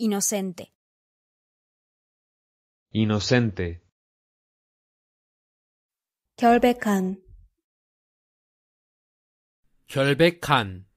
Inocente. Inocente. Kyolbekan. Kyolbekan.